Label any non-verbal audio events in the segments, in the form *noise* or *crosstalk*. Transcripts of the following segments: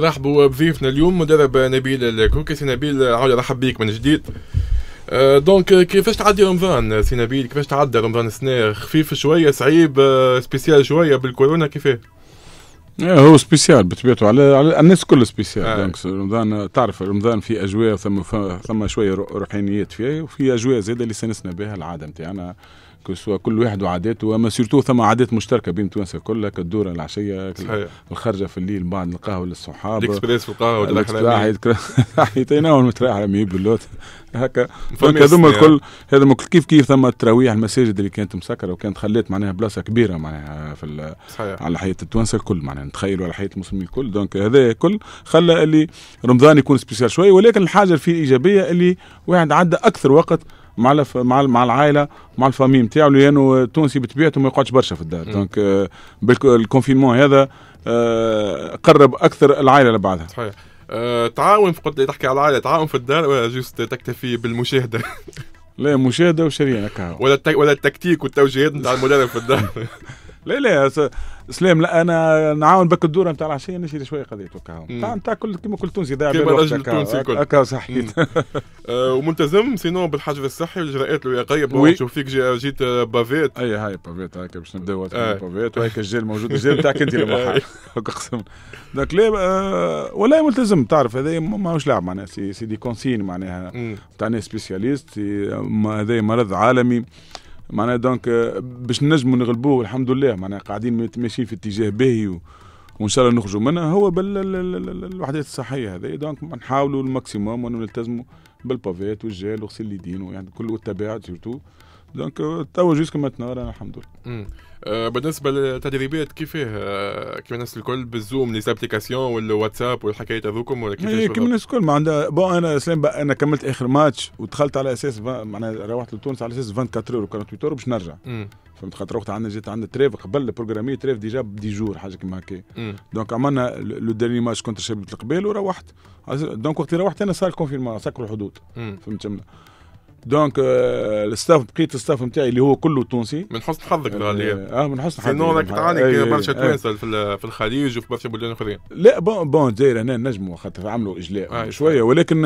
مرحبا بضيفنا اليوم مدرب نبيل الكوكي سي نبيل عاود رحب بيك من جديد آه، دونك كيفاش تعدي رمضان سي نبيل كيفاش تعدى رمضان السنه خفيف شويه صعيب آه، سبيسيال شويه بالكورونا كيفاه هو سبيسيال بطبيعته على, على الناس كل سبيسيال آه. دونك رمضان تعرف رمضان في اجواء ثم ثم شويه روحانيات فيها وفي اجواء زاده اللي سنسنا بها العاده نتاعنا يعني كسوا كل واحد وعاداته وما سيرتو ثم عادات مشتركه بين تونس كلها كالدوره العشيه صحيح. الخرجه في الليل بعد القهوه للصحاب الاكسبريس في القهوه الاحلام على رميب باللوت هكا هذوما الكل هذوما الكل كيف كيف ثم التراويح المساجد اللي كانت مسكره وكانت خلات معناها بلاصه كبيره معناها في صحيح. على حياه التوانسه الكل معناها نتخيلوا على حياه المسلمين الكل دونك هذا الكل خلى اللي رمضان يكون سبيسيال شويه ولكن الحاجه اللي فيه ايجابيه اللي واحد عدى اكثر وقت مع الف... مع مع العائله مع الفامي نتاعو لانه يعني التونسي بطبيعته ما يقعدش برشا في الدار دونك آه، بالكونفينمون هذا آه، قرب اكثر العائله لبعضها صحيح أه تعاون قلت لي تحكي على العائله تعاون في الدار ولا جوست تكتفي بالمشاهده لا مشاهده وشريان ولا التك... ولا التكتيك والتوجيهات نتاع المدرب في الدار *laughs* لا لا سلام لا انا نعاون بك الدوره نتاع العشيه نشري شويه قضيت نتاع كل كيما كل تونسي داعم كيما التونسي الكل هكا صحيت *laughs* آه وملتزم سينون بالحجر الصحي والإجراءات الوقايه نشوف فيك جيت آه، بافيت اي هاي بافيت هكا باش نبداو آه. بافيت وهيك *laughs* الجيل موجود الجيل نتاعك انت آه. *laughs* اقسم دونك لا والله ولا ملتزم تعرف هذا ماهوش لعب معناها سي دي كونسين معناها تاع ناس سبيسياليست هذا مرض عالمي معناها دونك آه، باش نجموا نغلبوه الحمد لله معناها قاعدين ماشيين في اتجاه باهي وان شاء الله نخرجوا منها هو بالوحدات الصحيه هذا دونك نحاولوا الماكسيموم ونلتزموا بالبافيت والجيل وغسيل اليدين ويعني كل والتباعد سيرتو دونك آه، توا جوسك ماتنا رانا الحمد لله آه بالنسبه للتدريبات كيفاه كيما الناس الكل بالزوم لي زابليكاسيون والواتساب والحكايات هذوكم ولا كيفاش إيه، كيما الناس الكل ما عندها بون انا سلام انا كملت اخر ماتش ودخلت على اساس معناها روحت لتونس على اساس 24 اور 48 اور باش نرجع فهمت خاطر وقت عندنا جات عندنا تريف قبل بروجرامي تريف ديجا بدي جور حاجه كيما هكا دونك عملنا لو ديرني ماتش كونتر شباب القبيل وروحت دونك وقت روحت انا صار الكونفينمون سكروا الحدود فهمت دونك الستاف بقيت الستاف نتاعي اللي هو كله تونسي من حسن حظك الغالية euh, اه من حسن حظك سينو راك تعاني برشا توانسه في الخليج وفي برشا بلدان اخرين لا بون بون الجزائر هنا نجموا خاطر عملوا اجلاء آه شويه ولكن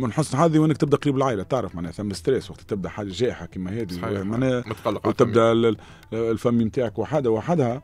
من حسن حظي وانك تبدا قريب العائله تعرف معناها ثم ستريس وقت تبدا حاجه جائحه كما هذه معناها وتبدا الفم نتاعك وحدها وحدها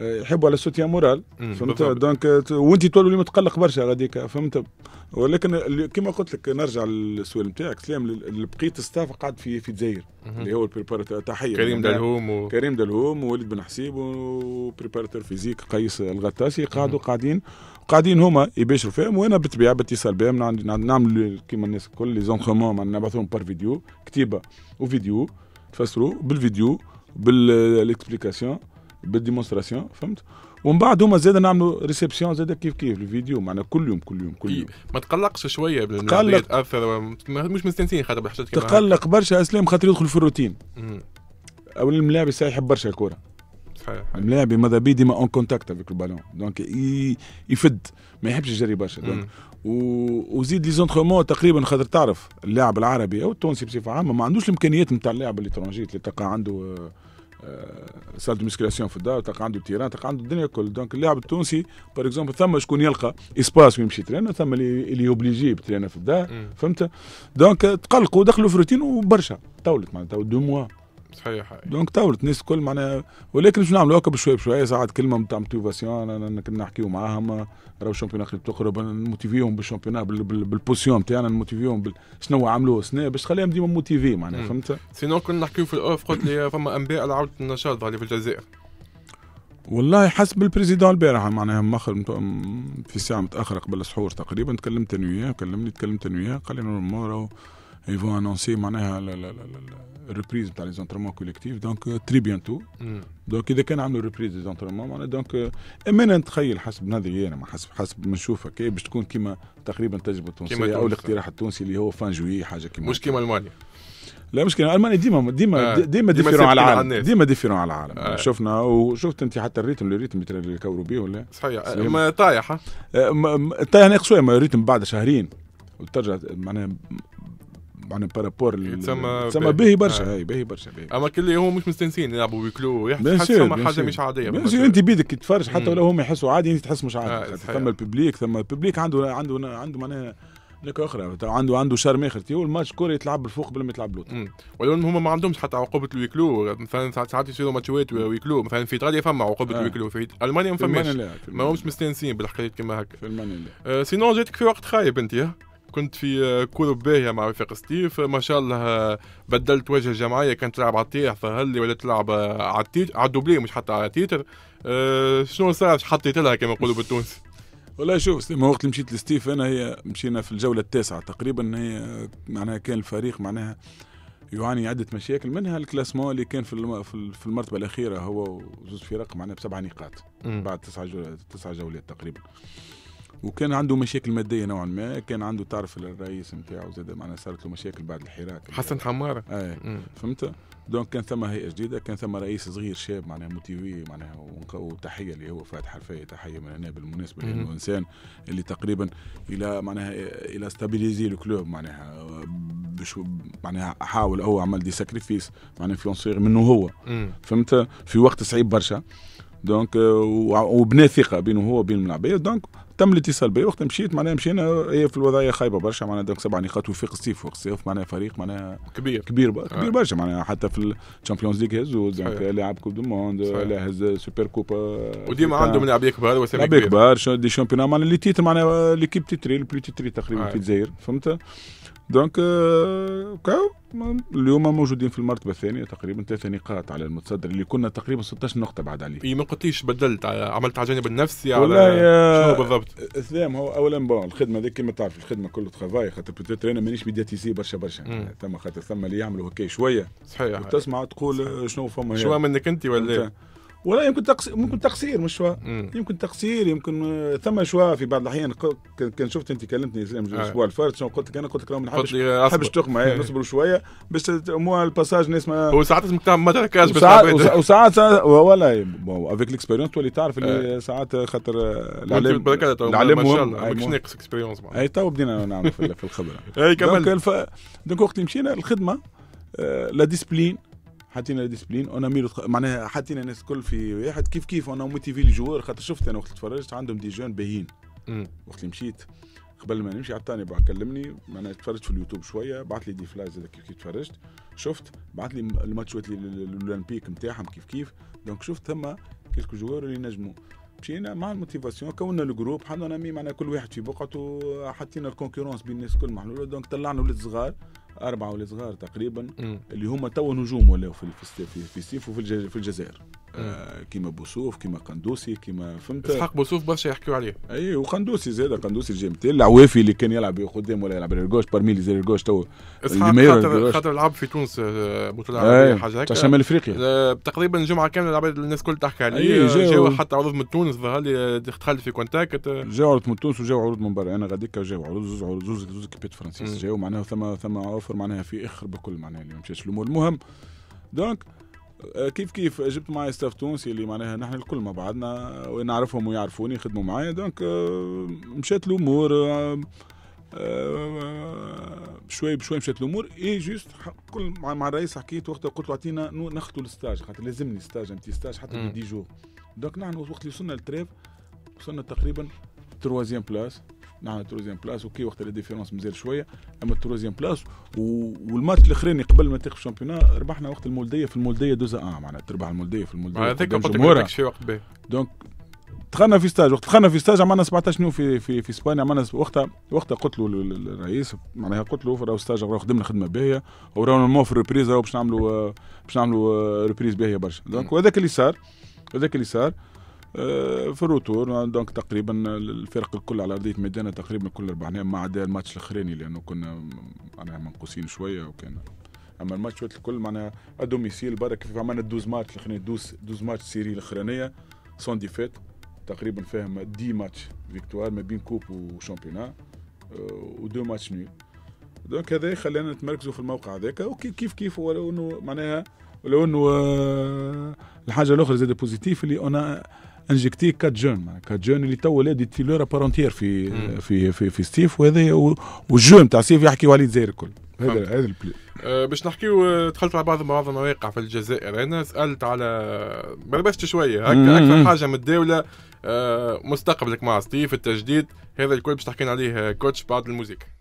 يحبوا على سوتيا مورال فهمت دونك وانت تولي متقلق برشا غاديك فهمت ولكن كما قلت لك نرجع للسؤال نتاعك سلام بقيت ستاف قاعد في في الجزائر اللي هو البريباراتور تحيه كريم دلهوم و... كريم دلهوم ووليد بن حسيب وبريباراتور فيزيك قيس الغطاسي قعدوا قاعدين قاعدين هما يباشروا فيهم وانا بالطبيعه باتصال بهم نعمل نعم، نعم، كيما الناس الكل لي زونخومون معناها نبعثوهم بار فيديو كتيبه وفيديو تفسروا بالفيديو بالاكسبليكاسيون بالديمونستراسيون فهمت ومن بعد هما زاد نعملوا ريسبسيون زاد كيف كيف الفيديو معنا كل يوم كل يوم كل يوم ما تقلقش شويه تقلق تاثر مش مستنسين خاطر بالحاجات تقلق برشا اسلام خاطر يدخل في الروتين اولا الملاعب الساعه يحب برشا الكوره صحيح الملاعب ماذا بيه ديما اون كونتاكت افيك البالون دونك يفد ما يحبش يجري برشا دونك و... وزيد لي زونترومون تقريبا خاطر تعرف اللاعب العربي او التونسي بصفه عامه ما عندوش الامكانيات نتاع اللاعب الاترونجي اللي تلقى عنده آه، آه، سال دو مسكلاسيون في الدار تلقى عنده تيران تلقى عنده الدنيا الكل دونك اللاعب التونسي بار اكزومبل ثم شكون يلقى اسباس وين يمشي ترينا ثم اللي يوبليجي بترينا في الدار فهمت دونك تقلقوا دخلوا في روتين وبرشا طولت معناتها دو موا صحيح دونك طورت الناس الكل معناها ولكن باش نعملوا بشوي بشوي إيه، ساعات كلمه نتاع موتيفاسيون انا كنا نحكيو معاهم راهو الشامبيون قريب تقرب نموتيفيهم بالشامبيون بالبوسيون تاعنا نموتيفيهم شنو عملوا السنه باش تخليهم ديما موتيفي معناها فهمت سينو كنا نحكيو في الاوف قلت لي فما انباء على عوده النشاط في الجزائر والله حسب البريزيدون البارح معناها مخر في ساعه متاخره قبل السحور تقريبا تكلمت انا وياه كلمني تكلمت انا وياه قال لي نورمال ils vont annoncer معناها الريبريز نتاع لي زونترمون كوليكتيف دونك تري بيانتو دونك اذا كان عملوا ريبريز لي زونترمون معناها دونك اما نتخيل حسب نظري انا ما حسب حسب ما نشوف كي باش تكون كيما تقريبا التجربه التونسيه او الاقتراح التونسي اللي هو فان جوي حاجه كيما مش كيما المانيا لا مش كيما المانيا ديما ديما آه، ديما ديفيرون على العالم ديما ديفيرون على العالم آه. شفنا وشفت انت حتى الريتم الريتم اللي كوروا بيه ولا صحيح ما طايح آه، طايح ناقص شويه الريتم بعد شهرين وترجع معناها معنا يعني إيه، بارابور تسمى تسمى باهي برشا هاي آه. باهي برشا باهي اما كل هو مش مستانسين يلعبوا بيكلو ويحسوا ثم حاجه مش عاديه بيان انت بيدك تتفرج حتى ولو هم يحسوا عادي انت تحس مش عادي ثم آه، الببليك ثم الببليك عنده عنده عنده معناها لك اخرى عنده عنده شرم اخر تي الماتش كوري يتلعب بالفوق قبل ما يتلعب بلوت ولو هما ما عندهمش حتى عقوبه الويكلو مثلا ساعات يصيروا ماتشات ويكلو مثلا في ايطاليا فما عقوبه آه. الويكلو في المانيا ما فماش ما همش مستانسين بالحكايات كما هكا في المانيا لا آه سينون جاتك في وقت خايب انت كنت في آه، كروب باهيه مع وفاق ستيف آه، ما شاء الله آه، بدلت وجه الجمعيه كانت تلعب على ظهر لي ولا تلعب على التيتر على الدوبلي مش حتى على التيتر أه شنو صار حطيت لها كما يقولوا بالتونسي والله شوف ما وقت اللي مشيت لستيف انا هي مشينا في الجوله التاسعه تقريبا هي معناها كان الفريق معناها يعاني عده مشاكل منها الكلاسمون اللي كان في في المرتبه الاخيره هو وزوج فرق معناها بسبع نقاط بعد تسع جولات تسع جولات تقريبا وكان عنده مشاكل ماديه نوعا ما كان عنده تعرف الرئيس نتاعو زاد معنا صارت له مشاكل بعد الحراك حسن حماره اي فهمت دونك كان ثم هيئه جديده كان ثم رئيس صغير شاب معناها موتيفي معناها وتحيه اللي هو فاتح الفاية تحيه من هنا بالمناسبه لانه انسان اللي تقريبا الى معناها الى ستابيليزي الكلوب معناها بشو معناها حاول هو عمل دي ساكريفيس معناها في منه هو فهمت في وقت صعيب برشا دونك وبنى ثقه بينه هو وبين العباد دونك تم الاتصال بي وقت مشيت معناها مشينا هي في الوضعيه خايبه برشا معناها دونك سبع نقاط وفيق السيف وفيق السيف معناها فريق معناها كبير كبير بقى. كبير برشا معناها حتى في الشامبيونز ليغ هزوا دونك لاعب كوب دو موند هز سوبر كوبا وديما عندهم لعبيه كبار وسامي كبير كبار دي شامبيون معناها لي تيتر معناها ليكيب تيتري البلو تيتري تقريبا في الجزائر فهمت دونك آه، كا اليوم موجودين في المرتبه الثانيه تقريبا ثلاث نقاط على المتصدر اللي كنا تقريبا 16 نقطه بعد عليه ما قلتيش بدلت عملت على الجانب النفسي على آه، شنو بالضبط اسلام هو اولا بون الخدمه هذيك كما تعرف الخدمه كله ترافاي خاطر بوتيتر انا مانيش ميدياتيزي برشا برشا ثم خاطر ثم اللي يعملوا هكا شويه صحيح وتسمع تقول آه، شنو فما شو منك انت ولا إيه؟ ولا يمكن تقصير ممكن تقصير مش شوا يمكن تقصير يمكن آه، ثم شوا في بعض الاحيان كان شفت انت كلمتني آه. الاسبوع آه. الفارت شنو قلت لك انا قلت لك ما نحبش نحبش تقمع نصبر شويه باش مو الباساج ناس ما وساعات لازمك ما تركاش وساعات ولا افيك ليكسبيرونس تولي تعرف اللي آه. ساعات خاطر العلم العلم ما مش ناقص اكسبيرونس اي تو بدينا نعمل في الخبره *laughs* اي كمل دونك وقت اللي مشينا الخدمه لا ديسبلين حاطين ديسبلين انا ميرو معناها حاطين الناس الكل في واحد كيف كيف انا موتيفي لي جوار خاطر شفت انا وقت تفرجت عندهم دي جون باهيين وقت اللي مشيت قبل ما نمشي عطاني بعد كلمني معناها تفرجت في اليوتيوب شويه بعث لي دي فلايز كيف كيف تفرجت شفت بعث لي الماتشات الاولمبيك نتاعهم كيف كيف دونك شفت ثم كيلكو جوار اللي نجموا مشينا مع الموتيفاسيون كونا الجروب حنا مي معناها كل واحد في بقعته حطينا الكونكورونس بين الناس الكل محلوله دونك طلعنا ولاد صغار اربعه ولا صغار تقريبا م. اللي هما توا نجوم ولا في في في السيف وفي الجزائر آه، كيما بوسوف كيما قندوسي كيما فهمت اسحاق بوسوف برشا يحكيو عليه اي وقندوسي زاد قندوسي الجيمتي العوافي اللي كان يلعب قدام ولا يلعب ريرغوش بارمي زاد الجوش تو اسحاق خاطر خاطر لعب في تونس آه، بطوله عربيه حاجه هكا شمال افريقيا آه، تقريبا جمعه كامله العباد الناس الكل تحكي عليه جاو حتى عروض من تونس ظهر لي دخلت في كونتاكت جاو عروض من تونس وجاو عروض من برا انا غاديك جاو عروض زوز عروض زوز زوز كبيت فرنسيس جاو معناها ثم ثم اوفر معناها في اخر بكل معناها اللي ما مشاش الامور المهم دونك آه، كيف كيف جبت معايا ستاف تونسي اللي معناها نحن الكل مع بعضنا ونعرفهم آه، ويعرفوني يخدموا معايا دونك آه، مشات الامور بشوي بشوي مشات الامور اي جوست كل مع, الرئيس حكيت وقتها قلت له اعطينا ناخذوا الستاج خاطر لازمني ستاج انتي ستاج حتى دي جو دونك نحن وقت اللي وصلنا للتريف وصلنا تقريبا تروازيام بلاس نعمل تروزيام بلاس اوكي وقت لا ديفيرونس مازال شويه اما التروزيام بلاس والماتش الاخراني قبل ما تاخذ الشامبيون ربحنا وقت المولديه في المولديه دوزا اه معناها تربح المولديه في المولديه هذاك قلت لك شي وقت باهي دونك دخلنا في ستاج وقت دخلنا في ستاج عملنا 17 يوم في في في اسبانيا عملنا وقتها وقتها قلت له الرئيس معناها قلت له راهو ستاج راهو خدمنا خدمه باهيه وراهو في ريبريز راهو باش نعملوا باش نعملوا ريبريز آه، باهيه برشا دونك وهذاك اللي صار هذاك اللي صار آه، في الروتور آه، دونك تقريبا الفرق الكل على ارضيه ميدانا تقريبا اربع ربحناه ما عدا الماتش الاخراني لانه كنا معناها منقوصين شويه وكان اما الماتش الكل معناها ادوميسيل برا كيف عملنا الدوز ماتش دوز دوز ماتش سيري الاخرانيه سون ديفيت تقريبا فاهم دي ماتش فيكتوار ما بين كوب وشامبيونا ودو آه، ماتش نيو دونك هذا خلانا نتمركزوا في الموقع هذاك وكيف كيف كيف ولو انه معناها ولو انه الحاجه الاخرى زاد بوزيتيف اللي انا انجكتي كات جون كات جون اللي تو ولادي تيلور بارونتير في, في في في ستيف وهذا والجون تاع ستيف يحكي عليه الجزائر الكل هذا هذا البلي أه باش نحكي أه، دخلت على بعض بعض المواقع في الجزائر انا سالت على ما شويه هكا اكثر حاجه من الدوله أه مستقبلك مع ستيف التجديد هذا الكل باش تحكينا عليه أه، كوتش بعد الموسيقى